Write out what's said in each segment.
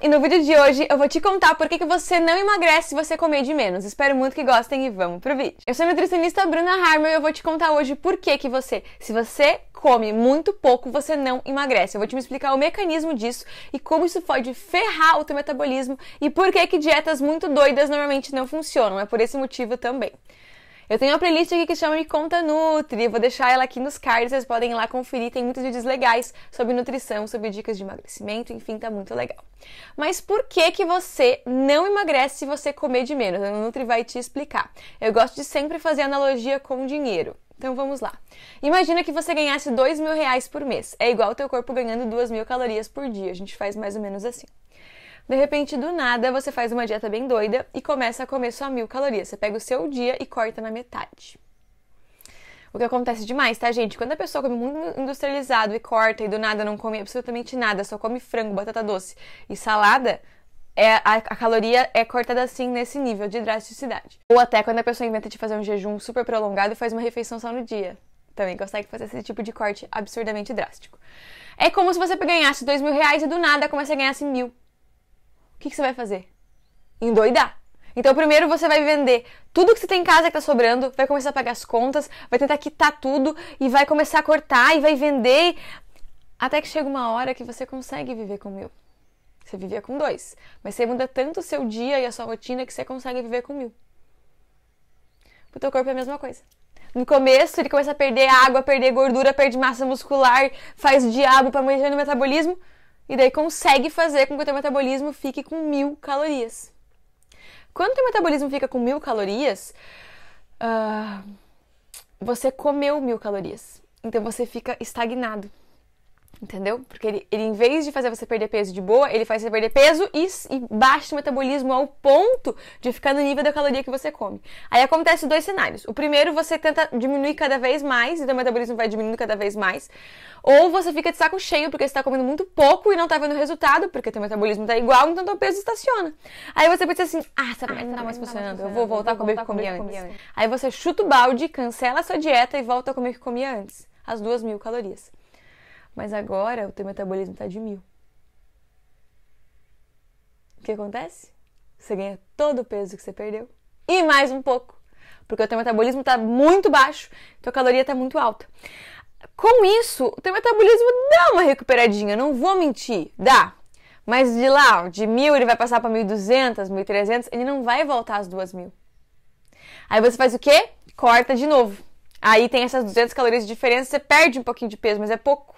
E no vídeo de hoje eu vou te contar por que, que você não emagrece se você comer de menos. Espero muito que gostem e vamos pro vídeo. Eu sou a nutricionista Bruna Harmer e eu vou te contar hoje por que, que você, se você come muito pouco, você não emagrece. Eu vou te explicar o mecanismo disso e como isso pode ferrar o teu metabolismo e por que que dietas muito doidas normalmente não funcionam. É por esse motivo também. Eu tenho uma playlist aqui que chama Me Conta Nutri, vou deixar ela aqui nos cards, vocês podem ir lá conferir, tem muitos vídeos legais sobre nutrição, sobre dicas de emagrecimento, enfim, tá muito legal. Mas por que que você não emagrece se você comer de menos? A Nutri vai te explicar. Eu gosto de sempre fazer analogia com dinheiro. Então vamos lá. Imagina que você ganhasse dois mil reais por mês. É igual o teu corpo ganhando duas mil calorias por dia. A gente faz mais ou menos assim. De repente, do nada, você faz uma dieta bem doida e começa a comer só mil calorias. Você pega o seu dia e corta na metade. O que acontece demais, tá, gente? Quando a pessoa come muito industrializado e corta e do nada não come absolutamente nada, só come frango, batata doce e salada, é, a, a, caloria é cortada assim nesse nível de drasticidade. Ou até quando a pessoa inventa de fazer um jejum super prolongado e faz uma refeição só no dia. Também consegue fazer esse tipo de corte absurdamente drástico. É como se você ganhasse dois mil reais e do nada começa a ganhar assim mil o que, que você vai fazer? Endoidar. Então, primeiro você vai vender tudo que você tem em casa que tá sobrando, vai começar a pagar as contas, vai tentar quitar tudo e vai começar a cortar e vai vender. Até que chega uma hora que você consegue viver com mil. Você vivia com dois. Mas você muda tanto o seu dia e a sua rotina que você consegue viver com mil. O teu corpo é a mesma coisa. No começo, ele começa a perder água, perder gordura, perde massa muscular, faz o diabo para manter no metabolismo. E daí consegue fazer com que o teu metabolismo fique com mil calorias. Quando o teu metabolismo fica com mil calorias, uh, você comeu mil calorias. Então você fica estagnado. Entendeu? Porque ele, ele, em vez de fazer você perder peso de boa, ele faz você perder peso e, e baixa o metabolismo ao ponto de ficar no nível da caloria que você come. Aí acontece dois cenários. O primeiro, você tenta diminuir cada vez mais, então o metabolismo vai diminuindo cada vez mais. Ou você fica de saco cheio porque você está comendo muito pouco e não está vendo resultado, porque teu metabolismo está igual, então teu peso estaciona. Aí você pensa assim, ah, essa merda ah, tá não tá mais funcionando, eu vou voltar, vou a comer o que comia antes. antes. Aí você chuta o balde, cancela a sua dieta e volta a comer o que comia antes. As duas mil calorias. Mas agora o teu metabolismo está de mil. O que acontece? Você ganha todo o peso que você perdeu e mais um pouco, porque o teu metabolismo está muito baixo, tua caloria está muito alta. Com isso, o teu metabolismo dá uma recuperadinha, não vou mentir, dá. Mas de lá, de mil ele vai passar para 1.200, 1.300, ele não vai voltar às 2.000. Aí você faz o quê? Corta de novo. Aí tem essas 200 calorias de diferença, você perde um pouquinho de peso, mas é pouco.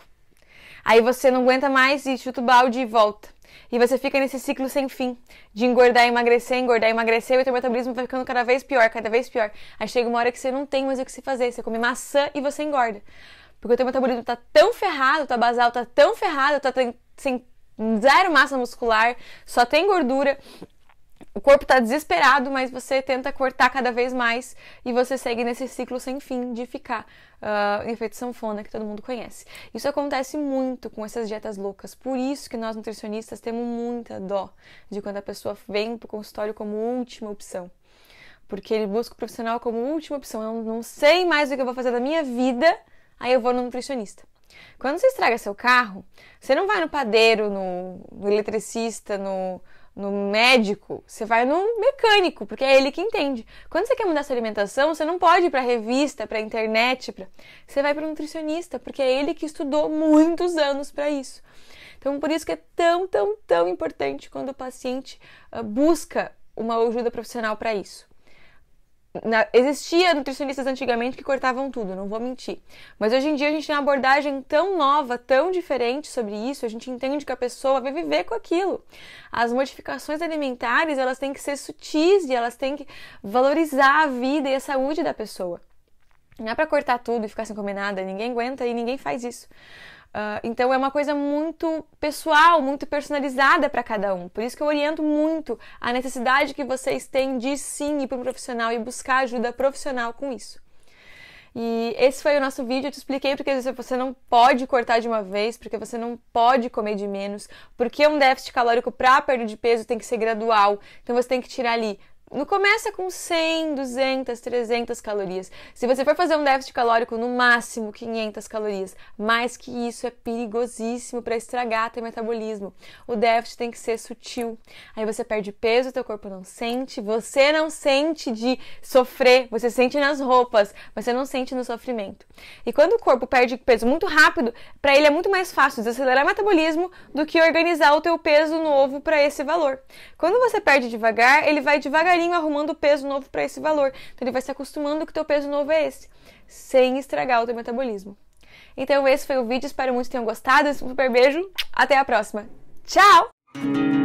Aí você não aguenta mais e chuta o balde e volta. E você fica nesse ciclo sem fim de engordar, emagrecer, engordar, emagrecer, e o teu metabolismo vai ficando cada vez pior, cada vez pior. Aí chega uma hora que você não tem mais o que se fazer, você come maçã e você engorda. Porque o teu metabolismo tá tão ferrado, tua basal tá tão ferrada, tá sem zero massa muscular, só tem gordura o corpo está desesperado, mas você tenta cortar cada vez mais e você segue nesse ciclo sem fim de ficar uh, em efeito sanfona que todo mundo conhece. Isso acontece muito com essas dietas loucas, por isso que nós nutricionistas temos muita dó de quando a pessoa vem para o consultório como última opção. Porque ele busca o profissional como última opção. Eu não sei mais o que eu vou fazer da minha vida, aí eu vou no nutricionista. Quando você estraga seu carro, você não vai no padeiro, no, no eletricista, no no médico, você vai no mecânico, porque é ele que entende. Quando você quer mudar sua alimentação, você não pode ir para revista, para internet, pra... você vai para um nutricionista, porque é ele que estudou muitos anos para isso. Então, por isso que é tão, tão, tão importante quando o paciente ah, busca uma ajuda profissional para isso. Na, existia nutricionistas antigamente que cortavam tudo, não vou mentir. Mas hoje em dia a gente tem uma abordagem tão nova, tão diferente sobre isso, a gente entende que a pessoa vai viver com aquilo. As modificações alimentares, elas têm que ser sutis e elas têm que valorizar a vida e a saúde da pessoa. Não é para cortar tudo e ficar sem comer nada, ninguém aguenta e ninguém faz isso. Ah, então é uma coisa muito pessoal, muito personalizada para cada um. Por isso que eu oriento muito a necessidade que vocês têm de sim ir para um profissional e buscar ajuda profissional com isso. E esse foi o nosso vídeo. Eu te expliquei porque você não pode cortar de uma vez, porque você não pode comer de menos, porque um déficit calórico para perda de peso tem que ser gradual. Então você tem que tirar ali não começa com 100, 200, 300 calorias. Se você for fazer um déficit calórico, no máximo 500 calorias. Mais que isso é perigosíssimo para estragar teu metabolismo. O déficit tem que ser sutil. Aí você perde peso, teu corpo não sente, você não sente de sofrer, você sente nas roupas, você não sente no sofrimento. E quando o corpo perde peso muito rápido, para ele é muito mais fácil desacelerar o metabolismo do que organizar o teu peso novo para esse valor. Quando você perde devagar, ele vai devagar devagarinho arrumando peso novo para esse valor. Então ele vai se acostumando que o teu peso novo é esse, sem estragar o teu metabolismo. Então esse foi o vídeo, espero muito que tenham gostado. Um super beijo, até a próxima. Tchau!